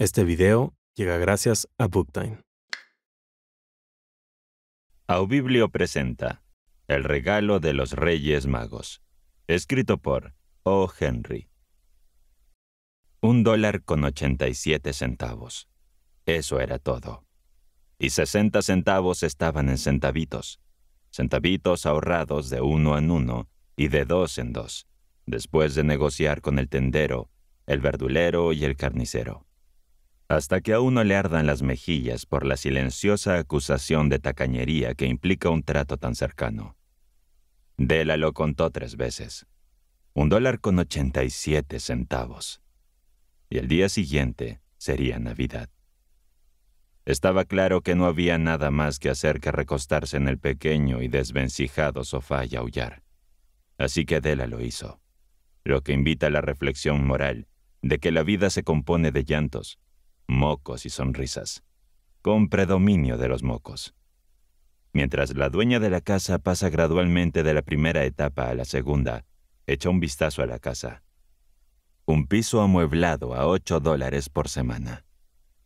Este video llega gracias a Booktime. Biblio presenta El regalo de los Reyes Magos, escrito por O. Henry. Un dólar con 87 centavos. Eso era todo. Y 60 centavos estaban en centavitos, centavitos ahorrados de uno en uno y de dos en dos, después de negociar con el tendero, el verdulero y el carnicero hasta que a uno le ardan las mejillas por la silenciosa acusación de tacañería que implica un trato tan cercano. Dela lo contó tres veces. Un dólar con 87 centavos. Y el día siguiente sería Navidad. Estaba claro que no había nada más que hacer que recostarse en el pequeño y desvencijado sofá y aullar. Así que Dela lo hizo, lo que invita a la reflexión moral de que la vida se compone de llantos, mocos y sonrisas, con predominio de los mocos. Mientras la dueña de la casa pasa gradualmente de la primera etapa a la segunda, echa un vistazo a la casa. Un piso amueblado a 8 dólares por semana.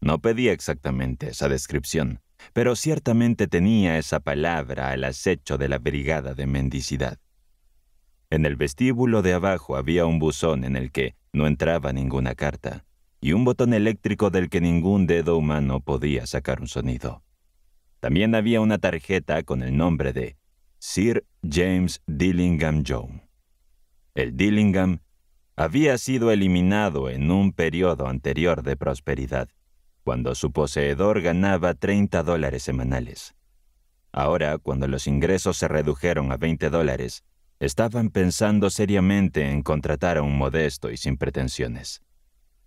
No pedía exactamente esa descripción, pero ciertamente tenía esa palabra al acecho de la brigada de mendicidad. En el vestíbulo de abajo había un buzón en el que no entraba ninguna carta y un botón eléctrico del que ningún dedo humano podía sacar un sonido. También había una tarjeta con el nombre de Sir James Dillingham Jones. El Dillingham había sido eliminado en un periodo anterior de prosperidad, cuando su poseedor ganaba 30 dólares semanales. Ahora, cuando los ingresos se redujeron a 20 dólares, estaban pensando seriamente en contratar a un modesto y sin pretensiones.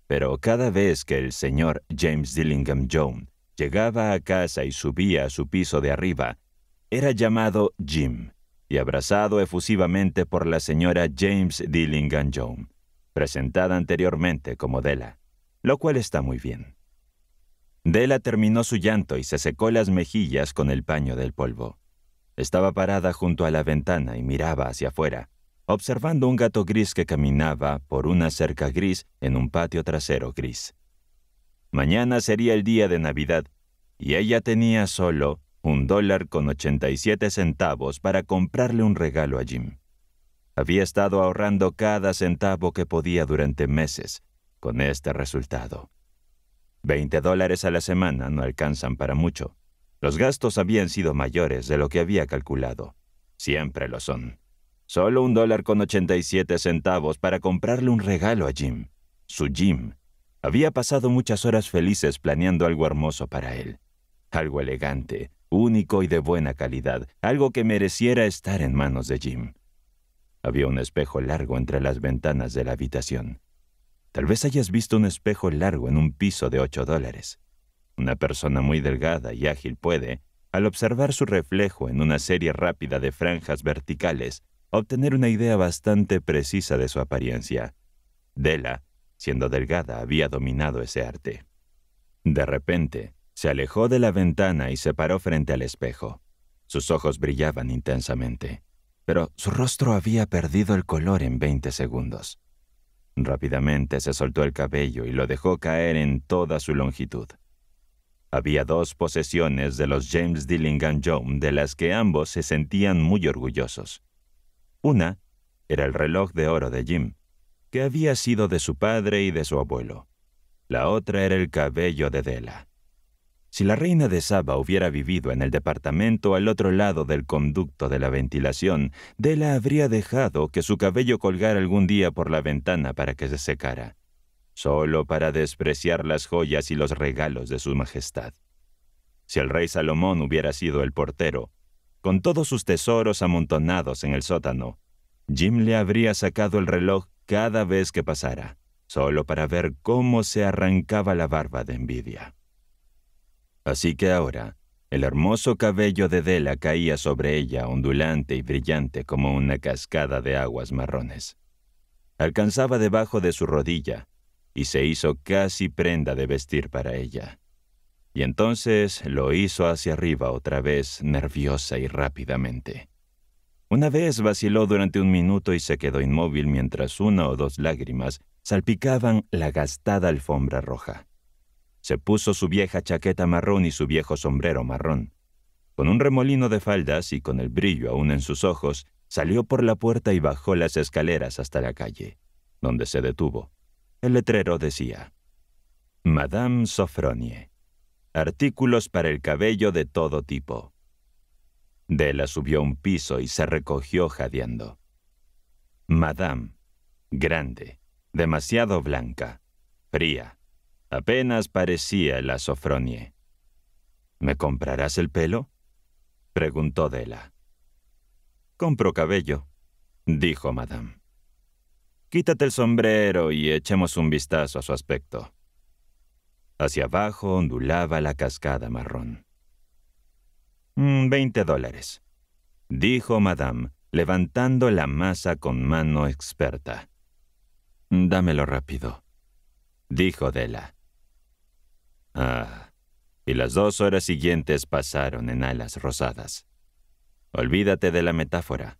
Pero cada vez que el señor James Dillingham Jones llegaba a casa y subía a su piso de arriba, era llamado Jim y abrazado efusivamente por la señora James Dillingham Jones, presentada anteriormente como Della, lo cual está muy bien. Della terminó su llanto y se secó las mejillas con el paño del polvo. Estaba parada junto a la ventana y miraba hacia afuera, observando un gato gris que caminaba por una cerca gris en un patio trasero gris. Mañana sería el día de Navidad y ella tenía solo un dólar con 87 centavos para comprarle un regalo a Jim. Había estado ahorrando cada centavo que podía durante meses con este resultado. Veinte dólares a la semana no alcanzan para mucho. Los gastos habían sido mayores de lo que había calculado. Siempre lo son. Solo un dólar con 87 centavos para comprarle un regalo a Jim, su Jim. Había pasado muchas horas felices planeando algo hermoso para él, algo elegante, único y de buena calidad, algo que mereciera estar en manos de Jim. Había un espejo largo entre las ventanas de la habitación. Tal vez hayas visto un espejo largo en un piso de 8 dólares. Una persona muy delgada y ágil puede, al observar su reflejo en una serie rápida de franjas verticales, obtener una idea bastante precisa de su apariencia. Della, siendo delgada, había dominado ese arte. De repente, se alejó de la ventana y se paró frente al espejo. Sus ojos brillaban intensamente, pero su rostro había perdido el color en 20 segundos. Rápidamente se soltó el cabello y lo dejó caer en toda su longitud. Había dos posesiones de los James Dillingham Jones de las que ambos se sentían muy orgullosos. Una era el reloj de oro de Jim, que había sido de su padre y de su abuelo. La otra era el cabello de Della. Si la reina de Saba hubiera vivido en el departamento al otro lado del conducto de la ventilación, Della habría dejado que su cabello colgara algún día por la ventana para que se secara, solo para despreciar las joyas y los regalos de su majestad. Si el rey Salomón hubiera sido el portero, con todos sus tesoros amontonados en el sótano. Jim le habría sacado el reloj cada vez que pasara, solo para ver cómo se arrancaba la barba de envidia. Así que ahora, el hermoso cabello de Della caía sobre ella ondulante y brillante como una cascada de aguas marrones. Alcanzaba debajo de su rodilla y se hizo casi prenda de vestir para ella y entonces lo hizo hacia arriba otra vez nerviosa y rápidamente. Una vez vaciló durante un minuto y se quedó inmóvil mientras una o dos lágrimas salpicaban la gastada alfombra roja. Se puso su vieja chaqueta marrón y su viejo sombrero marrón. Con un remolino de faldas y con el brillo aún en sus ojos, salió por la puerta y bajó las escaleras hasta la calle, donde se detuvo. El letrero decía, Madame Sofronie artículos para el cabello de todo tipo. Della subió un piso y se recogió jadeando. Madame, grande, demasiado blanca, fría, apenas parecía la Sofronie. ¿Me comprarás el pelo? preguntó Della. Compro cabello, dijo Madame. Quítate el sombrero y echemos un vistazo a su aspecto. Hacia abajo ondulaba la cascada marrón. Mm, veinte dólares, dijo Madame, levantando la masa con mano experta. Dámelo rápido, dijo Della. Ah, y las dos horas siguientes pasaron en alas rosadas. Olvídate de la metáfora.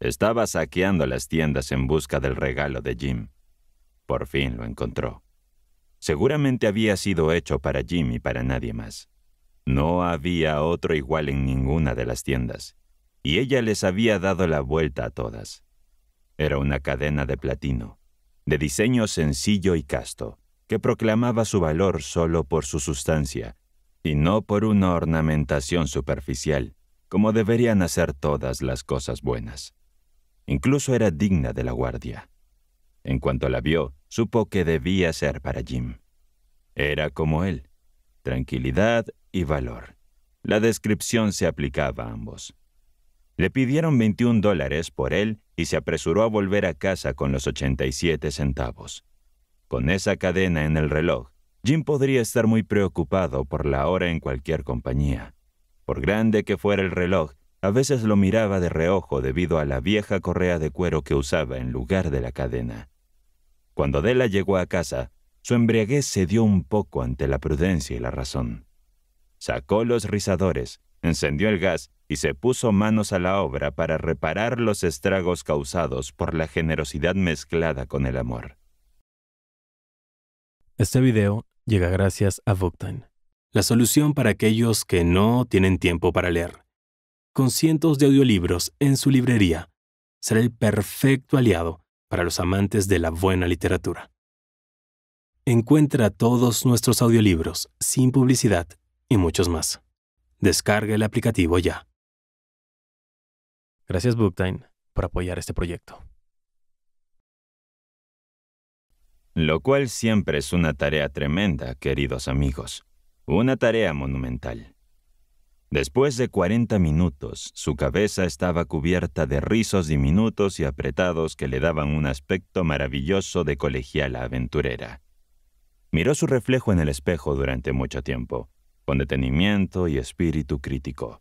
Estaba saqueando las tiendas en busca del regalo de Jim. Por fin lo encontró. Seguramente había sido hecho para Jim y para nadie más. No había otro igual en ninguna de las tiendas, y ella les había dado la vuelta a todas. Era una cadena de platino, de diseño sencillo y casto, que proclamaba su valor solo por su sustancia, y no por una ornamentación superficial, como deberían hacer todas las cosas buenas. Incluso era digna de la guardia. En cuanto la vio, supo que debía ser para Jim. Era como él, tranquilidad y valor. La descripción se aplicaba a ambos. Le pidieron 21 dólares por él y se apresuró a volver a casa con los 87 centavos. Con esa cadena en el reloj, Jim podría estar muy preocupado por la hora en cualquier compañía. Por grande que fuera el reloj, a veces lo miraba de reojo debido a la vieja correa de cuero que usaba en lugar de la cadena. Cuando Della llegó a casa, su embriaguez cedió un poco ante la prudencia y la razón. Sacó los rizadores, encendió el gas y se puso manos a la obra para reparar los estragos causados por la generosidad mezclada con el amor. Este video llega gracias a Vogtan, la solución para aquellos que no tienen tiempo para leer. Con cientos de audiolibros en su librería, será el perfecto aliado para los amantes de la buena literatura. Encuentra todos nuestros audiolibros sin publicidad y muchos más. Descarga el aplicativo ya. Gracias Booktime por apoyar este proyecto. Lo cual siempre es una tarea tremenda, queridos amigos. Una tarea monumental. Después de 40 minutos, su cabeza estaba cubierta de rizos diminutos y apretados que le daban un aspecto maravilloso de colegiala aventurera. Miró su reflejo en el espejo durante mucho tiempo, con detenimiento y espíritu crítico.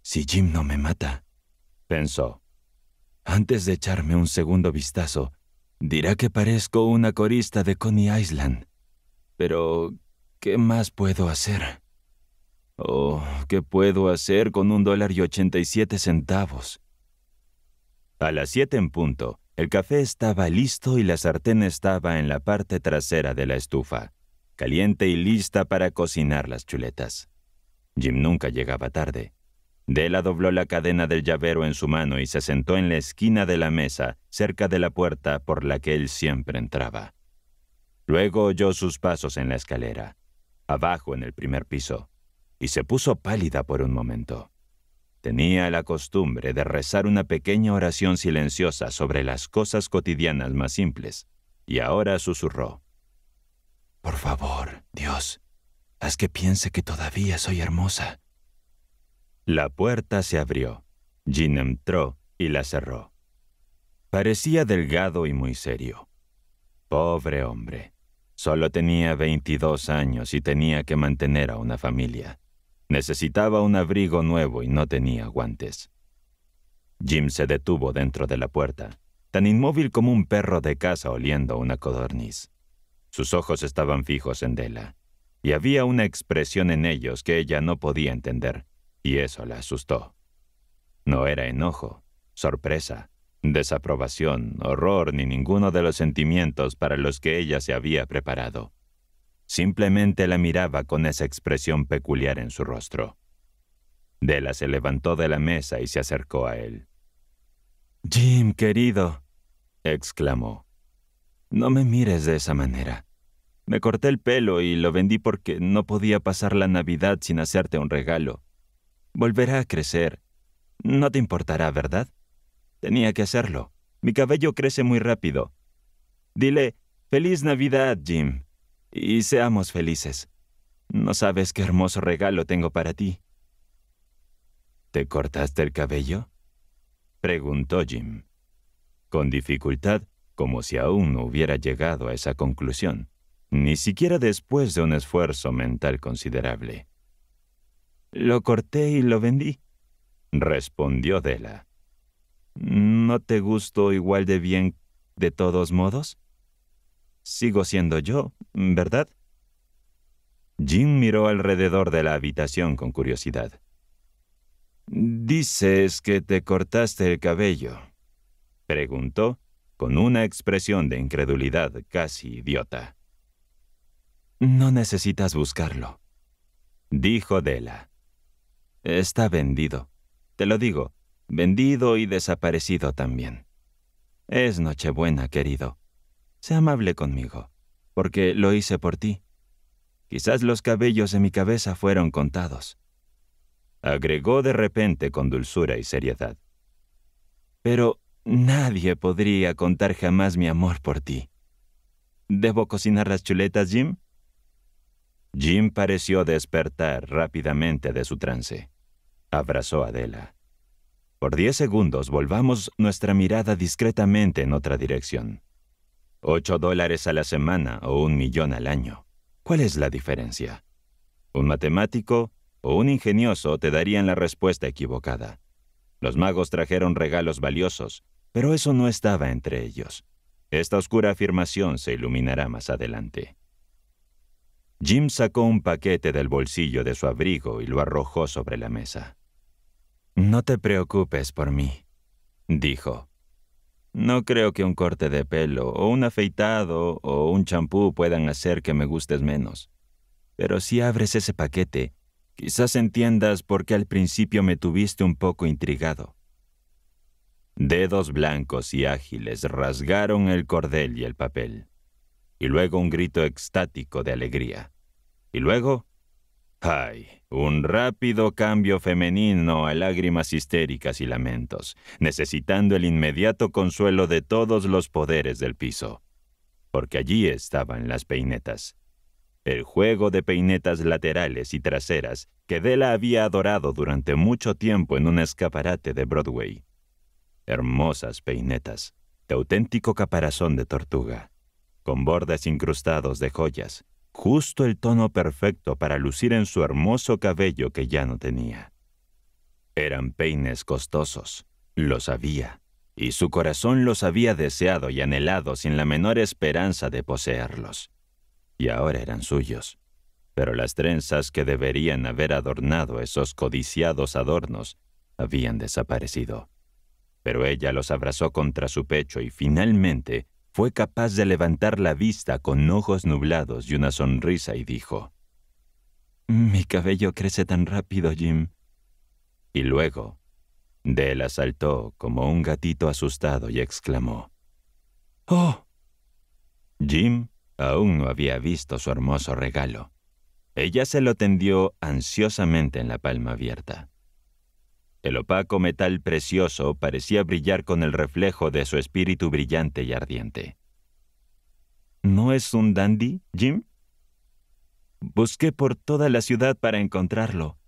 Si Jim no me mata, pensó. Antes de echarme un segundo vistazo, dirá que parezco una corista de Coney Island. Pero, ¿qué más puedo hacer? Oh, ¿qué puedo hacer con un dólar y ochenta y siete centavos? A las siete en punto, el café estaba listo y la sartén estaba en la parte trasera de la estufa, caliente y lista para cocinar las chuletas. Jim nunca llegaba tarde. Della dobló la cadena del llavero en su mano y se sentó en la esquina de la mesa, cerca de la puerta por la que él siempre entraba. Luego oyó sus pasos en la escalera, abajo en el primer piso y se puso pálida por un momento. Tenía la costumbre de rezar una pequeña oración silenciosa sobre las cosas cotidianas más simples, y ahora susurró. Por favor, Dios, haz que piense que todavía soy hermosa. La puerta se abrió. Jean entró y la cerró. Parecía delgado y muy serio. Pobre hombre. Solo tenía 22 años y tenía que mantener a una familia. Necesitaba un abrigo nuevo y no tenía guantes. Jim se detuvo dentro de la puerta, tan inmóvil como un perro de casa oliendo una codorniz. Sus ojos estaban fijos en Della, y había una expresión en ellos que ella no podía entender, y eso la asustó. No era enojo, sorpresa, desaprobación, horror ni ninguno de los sentimientos para los que ella se había preparado. Simplemente la miraba con esa expresión peculiar en su rostro. Della se levantó de la mesa y se acercó a él. Jim, querido, exclamó, no me mires de esa manera. Me corté el pelo y lo vendí porque no podía pasar la Navidad sin hacerte un regalo. Volverá a crecer. No te importará, ¿verdad? Tenía que hacerlo. Mi cabello crece muy rápido. Dile, Feliz Navidad, Jim y seamos felices. No sabes qué hermoso regalo tengo para ti. ¿Te cortaste el cabello? preguntó Jim, con dificultad, como si aún no hubiera llegado a esa conclusión, ni siquiera después de un esfuerzo mental considerable. Lo corté y lo vendí, respondió Della. ¿No te gustó igual de bien de todos modos? Sigo siendo yo, ¿verdad? Jim miró alrededor de la habitación con curiosidad. Dices que te cortaste el cabello, preguntó con una expresión de incredulidad casi idiota. No necesitas buscarlo, dijo Della. Está vendido. Te lo digo, vendido y desaparecido también. Es Nochebuena, querido. «Sé amable conmigo, porque lo hice por ti. Quizás los cabellos de mi cabeza fueron contados. Agregó de repente con dulzura y seriedad. Pero nadie podría contar jamás mi amor por ti. ¿Debo cocinar las chuletas, Jim? Jim pareció despertar rápidamente de su trance. Abrazó a Adela. Por diez segundos volvamos nuestra mirada discretamente en otra dirección. Ocho dólares a la semana o un millón al año. ¿Cuál es la diferencia? Un matemático o un ingenioso te darían la respuesta equivocada. Los magos trajeron regalos valiosos, pero eso no estaba entre ellos. Esta oscura afirmación se iluminará más adelante. Jim sacó un paquete del bolsillo de su abrigo y lo arrojó sobre la mesa. No te preocupes por mí, dijo. No creo que un corte de pelo o un afeitado o un champú puedan hacer que me gustes menos. Pero si abres ese paquete, quizás entiendas por qué al principio me tuviste un poco intrigado. Dedos blancos y ágiles rasgaron el cordel y el papel, y luego un grito extático de alegría. Y luego... ¡Ay! Un rápido cambio femenino a lágrimas histéricas y lamentos, necesitando el inmediato consuelo de todos los poderes del piso. Porque allí estaban las peinetas. El juego de peinetas laterales y traseras que Della había adorado durante mucho tiempo en un escaparate de Broadway. Hermosas peinetas, de auténtico caparazón de tortuga, con bordes incrustados de joyas, justo el tono perfecto para lucir en su hermoso cabello que ya no tenía. Eran peines costosos, los sabía, y su corazón los había deseado y anhelado sin la menor esperanza de poseerlos. Y ahora eran suyos. Pero las trenzas que deberían haber adornado esos codiciados adornos habían desaparecido. Pero ella los abrazó contra su pecho y finalmente fue capaz de levantar la vista con ojos nublados y una sonrisa y dijo, Mi cabello crece tan rápido, Jim. Y luego, Dell asaltó como un gatito asustado y exclamó, ¡Oh! Jim aún no había visto su hermoso regalo. Ella se lo tendió ansiosamente en la palma abierta. El opaco metal precioso parecía brillar con el reflejo de su espíritu brillante y ardiente. ¿No es un dandy, Jim? Busqué por toda la ciudad para encontrarlo.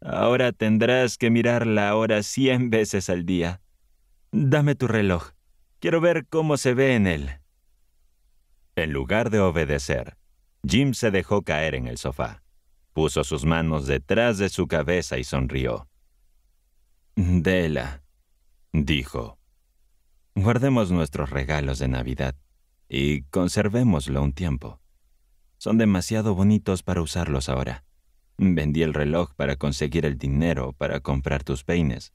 Ahora tendrás que mirarla ahora hora cien veces al día. Dame tu reloj. Quiero ver cómo se ve en él. En lugar de obedecer, Jim se dejó caer en el sofá. Puso sus manos detrás de su cabeza y sonrió. Dela, dijo, guardemos nuestros regalos de Navidad y conservémoslo un tiempo. Son demasiado bonitos para usarlos ahora. Vendí el reloj para conseguir el dinero para comprar tus peines.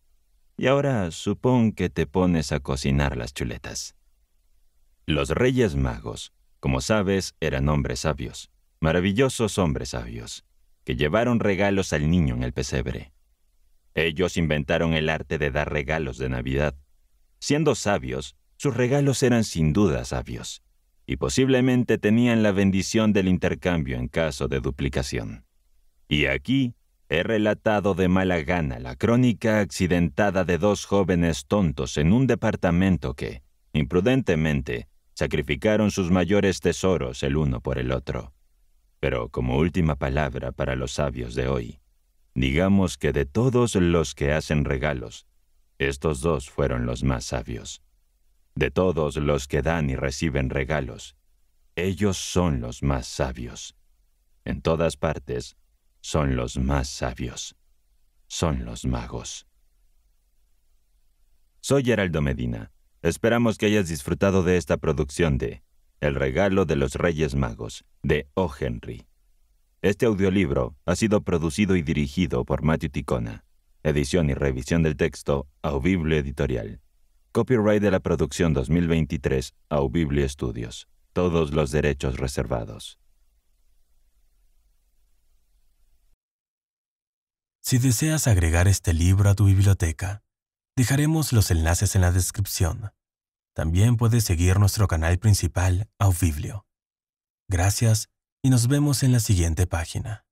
Y ahora supón que te pones a cocinar las chuletas. Los reyes magos, como sabes, eran hombres sabios, maravillosos hombres sabios, que llevaron regalos al niño en el pesebre. Ellos inventaron el arte de dar regalos de Navidad. Siendo sabios, sus regalos eran sin duda sabios, y posiblemente tenían la bendición del intercambio en caso de duplicación. Y aquí he relatado de mala gana la crónica accidentada de dos jóvenes tontos en un departamento que, imprudentemente, sacrificaron sus mayores tesoros el uno por el otro. Pero como última palabra para los sabios de hoy, Digamos que de todos los que hacen regalos, estos dos fueron los más sabios. De todos los que dan y reciben regalos, ellos son los más sabios. En todas partes, son los más sabios. Son los magos. Soy Geraldo Medina. Esperamos que hayas disfrutado de esta producción de El regalo de los Reyes Magos, de O. Henry. Este audiolibro ha sido producido y dirigido por Matthew Ticona. Edición y revisión del texto, Audible Editorial. Copyright de la producción 2023, Audible Studios. Todos los derechos reservados. Si deseas agregar este libro a tu biblioteca, dejaremos los enlaces en la descripción. También puedes seguir nuestro canal principal, Audible. Gracias y nos vemos en la siguiente página.